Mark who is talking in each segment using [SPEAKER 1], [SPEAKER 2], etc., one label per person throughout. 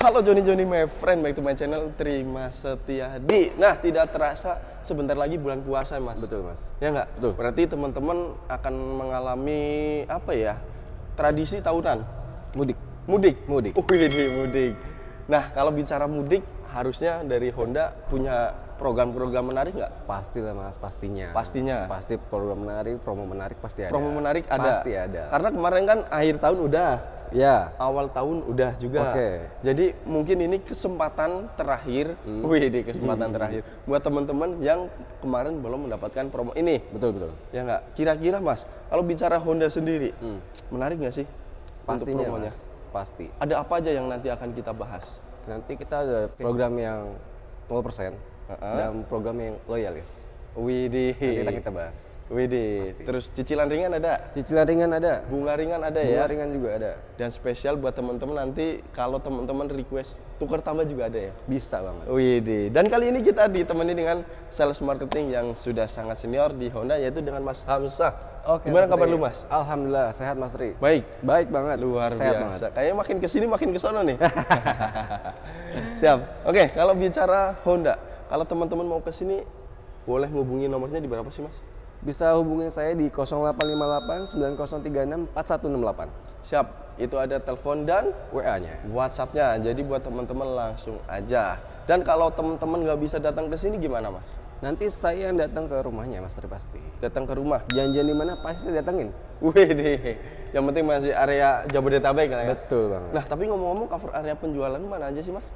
[SPEAKER 1] Halo Joni Joni my friend, back to my channel Terima Setia Di. Nah, tidak terasa sebentar lagi bulan puasa, Mas. Betul, Mas. Ya nggak? Betul. Berarti teman-teman akan mengalami apa ya? Tradisi tahunan. Mudik. Mudik. Mudik. Oh, ini iya, iya, mudik. Nah, kalau bicara mudik, harusnya dari Honda punya program-program menarik nggak? Pasti lah mas, pastinya. Pastinya. Pasti program menarik, promo menarik pasti ada. Promo menarik ada. Pasti ada. Karena kemarin kan akhir tahun udah ya. Awal tahun udah juga. Okay. Jadi mungkin ini kesempatan terakhir, hmm. wih di kesempatan hmm. terakhir buat teman-teman yang kemarin belum mendapatkan promo ini. Betul betul. Ya nggak. Kira-kira mas, kalau bicara Honda sendiri, hmm. menarik nggak sih Pastinya, untuk promonya? Mas. Pasti. Ada apa aja yang nanti akan kita bahas? Nanti kita ada program yang 0% uh -huh. dan program yang loyalis Widi. Nanti kita bahas. Widi. Terus cicilan ringan ada? Cicilan ringan ada. Bunga ringan ada Bunga ya? Bunga ringan juga ada. Dan spesial buat teman-teman nanti kalau teman-teman request tukar tambah juga ada ya? Bisa banget. Widi. Dan kali ini kita ditemani dengan sales marketing yang sudah sangat senior di Honda yaitu dengan Mas Hamzah. Oke. Gimana kabar lu, Mas? Alhamdulillah, sehat Mas Tri. Baik. Baik banget. Luar sehat biasa. Banget. Kayaknya makin kesini makin kesono nih. Siap. Oke, okay, kalau bicara Honda, kalau teman-teman mau kesini. Boleh hubungi nomornya di berapa sih, Mas? Bisa hubungi saya di 0858 9036 4168. Siap, itu ada telepon dan WA-nya, WhatsApp-nya. Jadi buat teman-teman langsung aja. Dan kalau teman-teman nggak bisa datang ke sini gimana, Mas? Nanti saya yang datang ke rumahnya Mas Tri pasti. Datang ke rumah. Janjian di mana pasti saya datangin, Wih deh. Yang penting masih area Jabodetabek lah ya. Betul banget. Nah, tapi ngomong-ngomong cover area penjualan mana aja sih, Mas?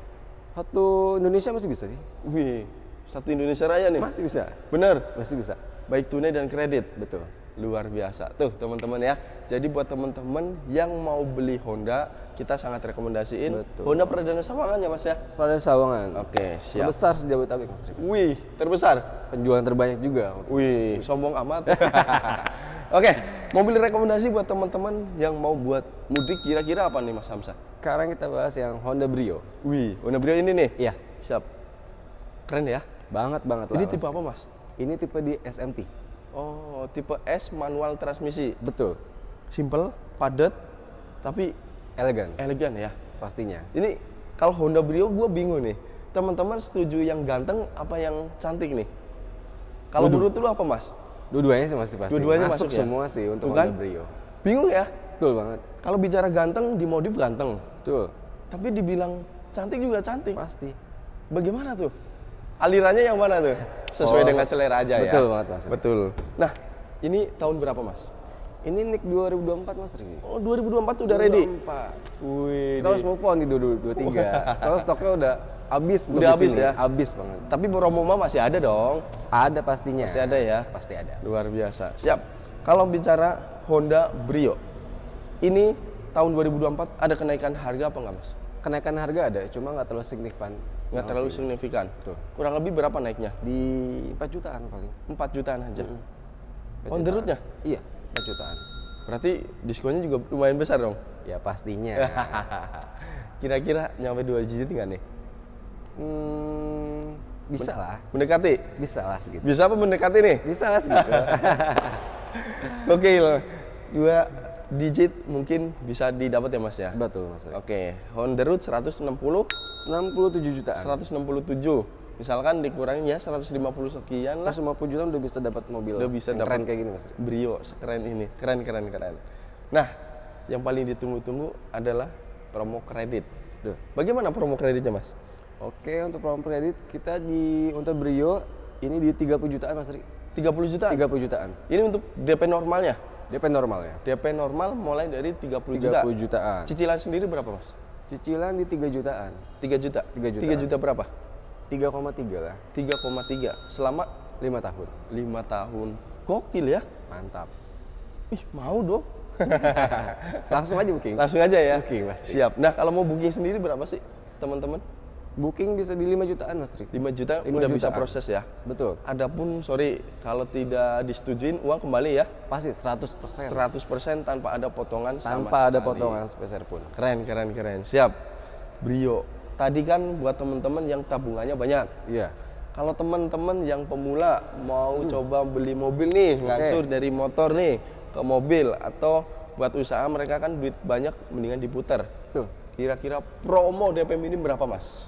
[SPEAKER 1] Satu Indonesia masih bisa sih. Wih, satu Indonesia Raya nih. Masih bisa. Benar? Masih bisa. Baik tunai dan kredit. Betul. Luar biasa. Tuh teman-teman ya. Jadi buat teman-teman yang mau beli Honda, kita sangat rekomendasiin Betul. Honda Pradana Sawangan ya Mas ya? Pradana Sawangan. Oke, okay, siap. Terbesar sejauh tapi Wih, terbesar. Penjualan terbanyak juga. Wih, sombong amat. Oke, okay, mobil rekomendasi buat teman-teman yang mau buat mudik kira-kira apa nih Mas Hamsa? Sekarang kita bahas yang Honda Brio. Wih, Honda Brio ini nih? Iya. Siap. Keren ya? Banget banget lah. Ini tipe apa mas? Ini tipe di SMT. Oh, tipe S manual transmisi. Betul. Simple, padat, tapi elegan. Elegan ya. Pastinya. Ini kalau Honda Brio gue bingung nih. Teman-teman setuju yang ganteng apa yang cantik nih? Kalau menurut lu apa mas? Dua-duanya sih masih pasti. Dua-duanya masuk, masuk ya? semua sih untuk kan? Honda Brio. Bingung ya? Betul banget. Kalau bicara ganteng, di modif ganteng. Betul. Tapi dibilang cantik juga cantik. Pasti. Bagaimana tuh? alirannya yang mana tuh? Sesuai oh, dengan selera aja betul ya. Betul banget Mas. Betul. Nah, ini tahun berapa Mas? Ini nick 2024 Mas Rigi. Oh, 2024 tuh udah 2024. ready. Pak. Wih. Kita harus move on di 2023. Soalnya stoknya udah habis udah habis ya. Habis banget. Tapi Bromoma masih ada dong. Ada pastinya. Masih ada ya. Pasti ada. Luar biasa. Siap. Kalau bicara Honda Brio. Ini tahun 2024 ada kenaikan harga apa enggak, Mas? Kenaikan harga ada, cuma nggak terlalu signifikan nggak nah, terlalu signifikan. Betul. Kurang lebih berapa naiknya? Di 4 jutaan paling. 4 jutaan aja. Mm -hmm. On the road Iya, 4 jutaan. Berarti diskonnya juga lumayan besar dong? Ya pastinya. Kira-kira nyampe 2 digit nggak nih? Hmm, bisa Men lah. Mendekati? Bisa lah segitu. Bisa apa mendekati nih? Bisa lah segitu. Oke, dua digit mungkin bisa didapat ya mas ya? Betul mas. Oke, okay. on the road 160 67 juta. 167. Misalkan dikurangin ya 150 sekian lah. 150 juta udah bisa dapat mobil. Udah bisa dapat keren kayak gini, Mas. Brio, keren ini. Keren keren keren. Nah, yang paling ditunggu-tunggu adalah promo kredit. Duh. Bagaimana promo kreditnya, Mas? Oke, untuk promo kredit kita di untuk Brio ini di 30 jutaan, Mas 30 jutaan? 30 jutaan. Ini untuk DP normalnya? DP normal ya. DP normal mulai dari 30, 30 juta. 30 jutaan. Cicilan sendiri berapa, Mas? Cicilan di 3 jutaan. 3 juta. 3 juta. 3 juta berapa? 3,3 lah. 3,3 selama 5 tahun. 5 tahun. Gokil ya. Mantap. Ih, mau dong. Langsung aja booking. Langsung aja ya. Booking pasti. Siap. Nah, kalau mau booking sendiri berapa sih, teman-teman? Booking bisa di 5 jutaan Mas Tri. 5 juta 5 udah jutaan. bisa proses ya. Betul. Adapun sorry kalau tidak disetujuin uang kembali ya. Pasti 100%. 100% tanpa ada potongan tanpa sama ada sekali. potongan sepeser pun. Keren keren keren. Siap. Brio. Tadi kan buat teman-teman yang tabungannya banyak. Iya. Kalau teman-teman yang pemula mau hmm. coba beli mobil nih, okay. ngangsur dari motor nih ke mobil atau buat usaha mereka kan duit banyak mendingan diputar. Tuh, Kira-kira promo DP minim berapa, Mas?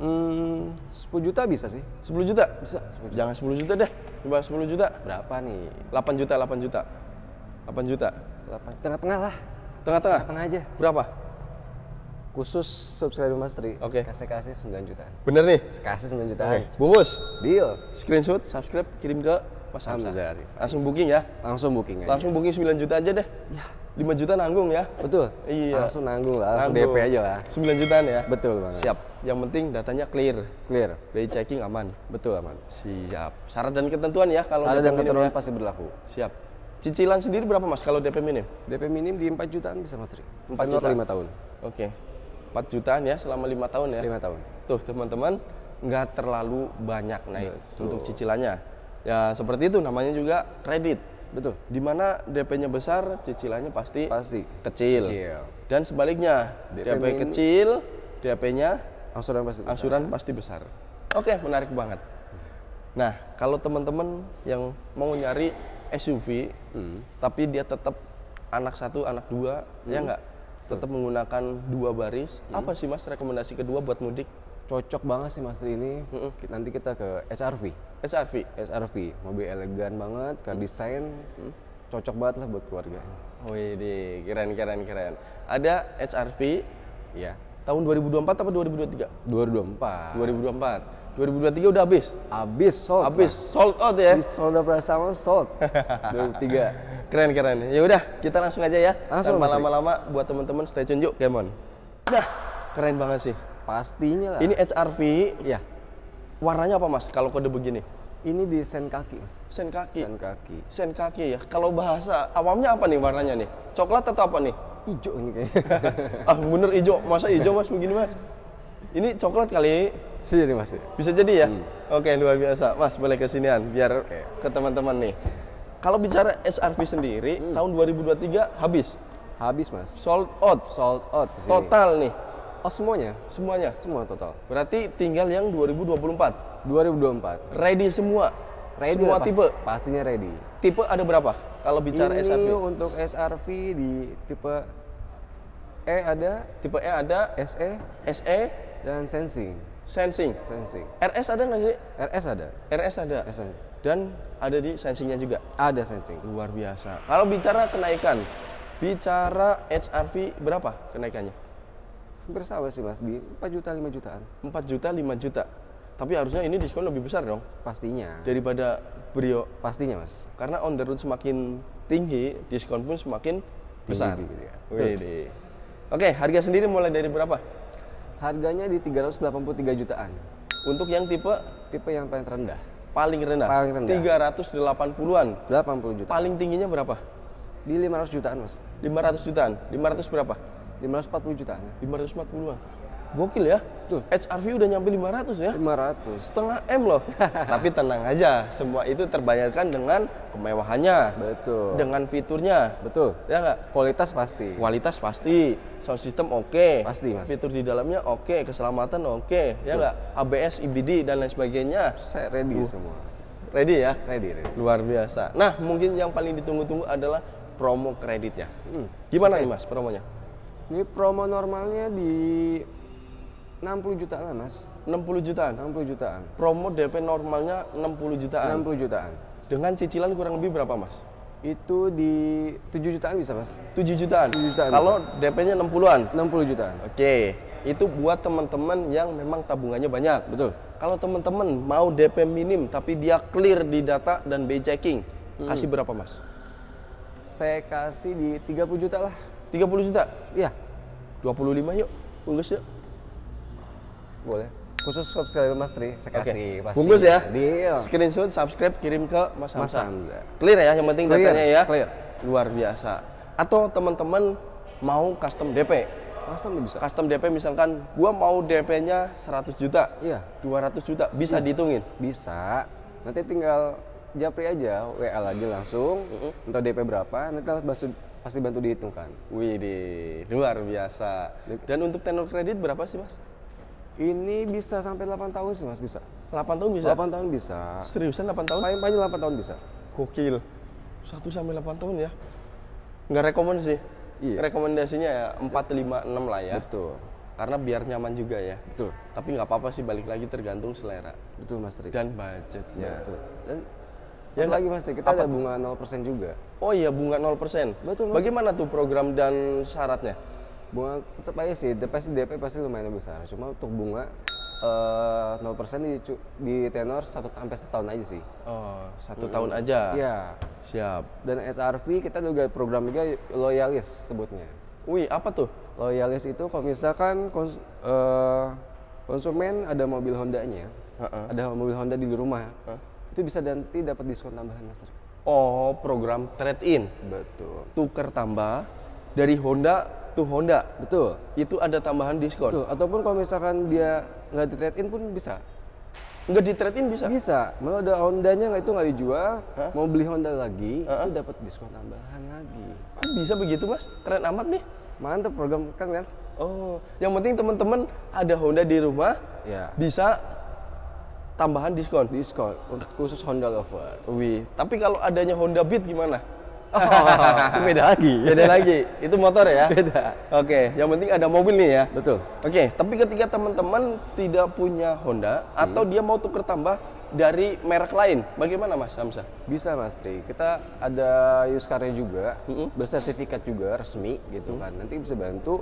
[SPEAKER 1] Hmm, 10 juta bisa sih. 10 juta? Bisa. 10 juta. Jangan 10 juta deh. Coba 10 juta. Berapa nih? 8 juta, 8 juta. 8 juta. 8. Tengah-tengah lah. Tengah-tengah? Tengah aja. Berapa? Khusus subscriber Mastery, Oke. Okay. kasih kasih 9 jutaan. Bener nih? Kasih 9 jutaan. Okay. Bungus. Deal. Screenshot, subscribe, kirim ke Mas Hamzah. Langsung booking ya? Langsung booking aja. Langsung booking 9 juta aja deh. Ya. 5 juta nanggung ya? Betul. Iya. Langsung nanggung lah, langsung nanggung. DP aja lah. 9 jutaan ya? Betul banget. Siap. Yang penting datanya clear. Clear. Bayi checking aman. Betul aman. Siap. Syarat dan ketentuan ya kalau Syarat dan ketentuan ya. pasti berlaku. Siap. Cicilan sendiri berapa Mas kalau DP minim? DP minim di 4 jutaan bisa Mas Tri. 4, juta 5 tahun. Oke. Okay. 4 jutaan ya selama 5 tahun ya? 5 tahun. Tuh teman-teman nggak terlalu banyak naik Betul. untuk cicilannya. Ya seperti itu namanya juga kredit Betul. Di mana DP-nya besar, cicilannya pasti pasti kecil. kecil. Dan sebaliknya, DP, DP kecil, DP-nya asuran pasti besar. asuran pasti besar. Oke, menarik banget. Nah, kalau teman-teman yang mau nyari SUV, hmm. tapi dia tetap anak satu, anak dua, hmm. ya nggak? Tetap hmm. menggunakan dua baris. Hmm. Apa sih mas rekomendasi kedua buat mudik? Cocok banget sih mas ini. Hmm. Nanti kita ke HRV. SRV SRV mobil elegan banget car hmm. design hmm. cocok banget lah buat keluarga wih deh keren keren keren ada SRV ya tahun 2024 apa 2023 2024 2024 2023 udah habis. Habis sold. Habis sold out ya. Di sold out sama sold. 2023. Keren keren. Ya udah, kita langsung aja ya. Langsung Tanpa lama-lama buat teman-teman stay tune yuk, Kemon. Nah, keren banget sih. Pastinya lah. Ini SRV, ya. Warnanya apa mas? Kalau kode begini? Ini di sen kaki mas. Sen kaki. Sen kaki. Sen kaki ya. Kalau bahasa awamnya apa nih warnanya nih? Coklat atau apa nih? Ijo ini kayaknya. ah bener ijo. Masa ijo mas begini mas? Ini coklat kali. Bisa jadi mas. Bisa jadi ya. Hmm. Oke luar biasa. Mas boleh kesinian biar okay. ke teman-teman nih. Kalau bicara SRV sendiri, hmm. tahun 2023 habis. Habis mas. Sold out. Sold out. Sih. Total nih Oh semuanya? Semuanya? Semua total. Berarti tinggal yang 2024? 2024. Ready semua? Ready semua tipe? pastinya ready. Tipe ada berapa kalau bicara Ini SRV? Ini untuk SRV di tipe E ada. Tipe E ada. SE. SE. Dan Sensing. Sensing? Sensing. RS ada nggak sih? RS ada. RS ada? RS ada. Dan ada di sensingnya juga? Ada sensing. Luar biasa. Kalau bicara kenaikan, bicara HRV berapa kenaikannya? hampir sama sih mas di 4 juta 5 jutaan 4 juta 5 juta tapi harusnya ini diskon lebih besar dong pastinya daripada Brio pastinya mas karena on the road semakin tinggi diskon pun semakin tinggi besar juga, gitu ya. oke harga sendiri mulai dari berapa harganya di 383 jutaan untuk yang tipe tipe yang paling rendah paling rendah paling rendah 380-an 80 juta paling tingginya berapa di 500 jutaan mas 500 jutaan 500 berapa 540 jutaan. 540-an. Gokil ya. Tuh. HRV udah nyampe 500 ya? 500. Setengah M loh. Tapi tenang aja, semua itu terbayarkan dengan kemewahannya. Betul. Dengan fiturnya. Betul. Ya nggak? Kualitas pasti. Kualitas pasti. Sound system oke. Okay. Pasti, Mas. Fitur di dalamnya oke, okay. keselamatan oke. Okay. Ya nggak? ABS, IBD dan lain sebagainya. Saya ready uh. semua. Ready ya? Ready, ready. Luar biasa. Nah, mungkin yang paling ditunggu-tunggu adalah promo kreditnya. Hmm. Gimana okay. nih Mas promonya? Ini promo normalnya di 60 jutaan lah mas 60 jutaan? 60 jutaan promo DP normalnya 60 jutaan? 60 jutaan dengan cicilan kurang lebih berapa mas? itu di 7 jutaan bisa mas 7 jutaan? 7 jutaan kalau DP-nya 60-an? 60 jutaan oke okay. itu buat teman-teman yang memang tabungannya banyak betul kalau teman-teman mau DP minim tapi dia clear di data dan bay checking hmm. kasih berapa mas? saya kasih di 30 juta lah 30 juta? Iya. 25 yuk. Bungkus yuk. Boleh. Khusus subscriber Mas Tri, saya kasih okay. pasti. Bungkus ya. Deal. Screenshot, subscribe, kirim ke Mas Hamza. Mas Clear ya, yang penting Clear. datanya ya. Clear. Luar biasa. Atau teman-teman mau custom DP. Custom bisa. Custom DP misalkan gua mau DP-nya 100 juta. Iya. 200 juta bisa iya. dihitungin. Bisa. Nanti tinggal japri aja WA lagi langsung mm -hmm. DP berapa nanti langsung pasti bantu dihitung kan. Wih, deh, luar biasa. Dan untuk tenor kredit berapa sih, Mas? Ini bisa sampai 8 tahun sih, Mas, bisa. 8 tahun bisa? 8 tahun bisa. Seriusan 8 tahun? Paling paling 8 tahun bisa. Gokil. satu sampai 8 tahun ya. Nggak rekomend sih. Iya. Rekomendasinya ya 4, 5, 6 lah ya. Betul. Karena biar nyaman juga ya. Betul. Tapi nggak apa-apa sih balik lagi tergantung selera. Betul Mas Tri. Dan budgetnya. Betul. Dan Ya lagi pasti kita apa ada bunga 0% juga. Oh iya bunga 0%. Betul. Mas. Bagaimana tuh program dan syaratnya? Bunga tetap aja sih, DP pasti DP pasti lumayan besar. Cuma untuk bunga uh, eh, 0% di di tenor satu sampai setahun aja sih. Oh, satu hmm. tahun aja. Iya. Siap. Dan SRV kita juga program juga loyalis sebutnya. Wih, apa tuh? Loyalis itu kalau misalkan kons uh, konsumen ada mobil Hondanya, uh -uh. ada mobil Honda di rumah. Uh itu bisa nanti dapat diskon tambahan master oh program trade in betul tuker tambah dari Honda to Honda betul itu ada tambahan diskon betul. ataupun kalau misalkan dia nggak di trade in pun bisa nggak di trade in bisa bisa mau ada Hondanya nggak itu nggak dijual Hah? mau beli Honda lagi uh -huh. itu dapat diskon tambahan lagi bisa begitu mas keren amat nih mantep program kan kan oh yang penting teman-teman ada Honda di rumah ya. bisa tambahan diskon diskon untuk khusus Honda lovers wih tapi kalau adanya Honda Beat gimana Oh, itu beda lagi. Beda lagi. Itu motor ya? Beda. Oke, yang penting ada mobil nih ya. Betul. Oke, tapi ketika teman-teman tidak punya Honda hmm. atau dia mau tuker tambah dari merek lain, bagaimana Mas Hamzah? Bisa Mas Tri. Kita ada used car juga, hmm. bersertifikat juga resmi gitu hmm. kan. Nanti bisa bantu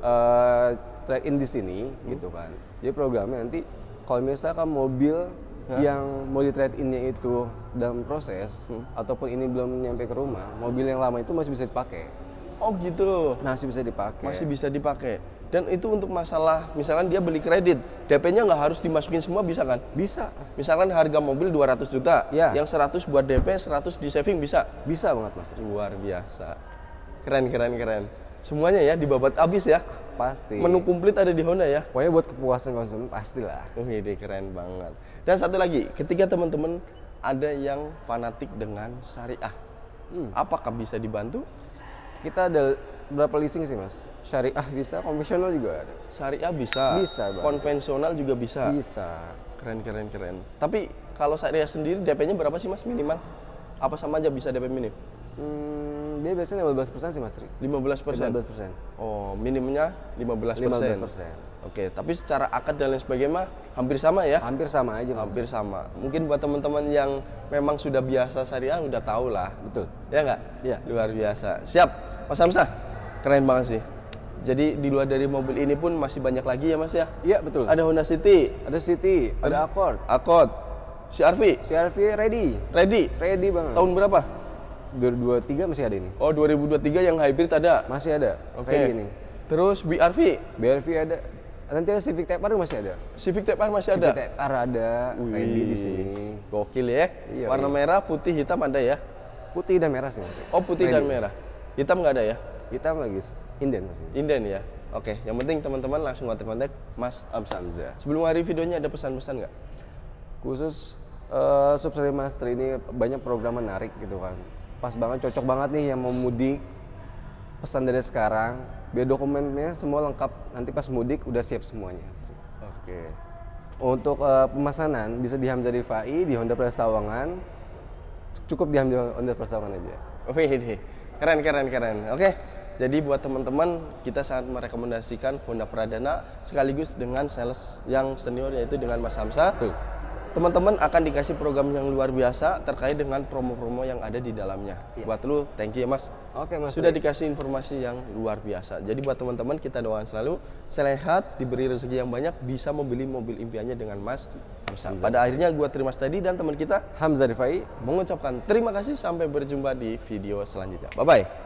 [SPEAKER 1] uh, eh, trade in di sini hmm. gitu kan. Jadi programnya nanti kalau misalkan mobil Hah? yang mau di trade innya itu dalam proses hmm. ataupun ini belum nyampe ke rumah, mobil yang lama itu masih bisa dipakai. Oh gitu. Masih bisa dipakai. Masih bisa dipakai. Dan itu untuk masalah misalkan dia beli kredit, DP-nya nggak harus dimasukin semua bisa kan? Bisa. Misalkan harga mobil 200 juta, ya. yang 100 buat DP, 100 di saving bisa? Bisa banget Mas. Luar biasa. Keren keren keren. Semuanya ya dibabat habis ya pasti menu komplit ada di Honda ya pokoknya buat kepuasan konsumen pastilah oh ide iya keren banget dan satu lagi ketika teman-teman ada yang fanatik dengan syariah hmm. apakah bisa dibantu kita ada berapa leasing sih mas syariah bisa konvensional juga ada syariah bisa bisa bang. konvensional juga bisa bisa keren keren keren tapi kalau syariah sendiri DP-nya berapa sih mas minimal apa sama aja bisa DP minimal? hmm dia biasanya 15% persen sih Mas Tri. 15%? 15%. Oh, minimumnya 15%. persen. 15%. persen. Oke, tapi secara akad dan lain sebagainya hampir sama ya? Hampir sama aja Mas. Hampir sama. Mungkin buat teman-teman yang memang sudah biasa syariah udah tahu lah. Betul. Ya nggak? Iya. Luar biasa. Siap. Mas Hamsa keren banget sih. Jadi di luar dari mobil ini pun masih banyak lagi ya Mas ya? Iya betul. Ada Honda City, ada City, ada, ada Accord. Accord. CRV. CRV ready. Ready. Ready banget. Tahun berapa? 2023 masih ada ini. Oh, 2023 yang hybrid ada? Masih ada. Oke. Okay. ini. Terus BRV? BRV ada. Nanti ada Civic Type R masih ada. Civic Type R masih ada. Civic Type R ada. Wih, di sini. Gokil ya. Iya, iya. Warna iya. merah, putih, hitam ada ya? Putih dan merah sih. Oh, putih Ready. dan merah. Hitam nggak ada ya? Hitam lagi. Inden masih. Inden ya. Oke, okay. yang penting teman-teman langsung WhatsApp kontak Mas Amsamza. Sebelum hari videonya ada pesan-pesan nggak? Khusus uh, eh, subsidi master ini banyak program menarik gitu kan pas banget cocok banget nih yang mau mudik pesan dari sekarang biar dokumennya semua lengkap nanti pas mudik udah siap semuanya oke untuk uh, pemesanan bisa di Hamzah Rifai di Honda Persawangan cukup di Hamzah Honda Persawangan Sawangan aja Oke keren keren keren oke Jadi buat teman-teman kita sangat merekomendasikan Honda Pradana sekaligus dengan sales yang senior yaitu dengan Mas Hamsa teman-teman akan dikasih program yang luar biasa terkait dengan promo-promo yang ada di dalamnya. Ya. Buat lu, thank you ya Mas. Oke Mas. Sudah Rik. dikasih informasi yang luar biasa. Jadi buat teman-teman kita doakan selalu sehat, diberi rezeki yang banyak, bisa membeli mobil impiannya dengan Mas Hamzah. Pada akhirnya gua terima tadi dan teman kita Hamzah Rifai mengucapkan terima kasih sampai berjumpa di video selanjutnya. Bye bye.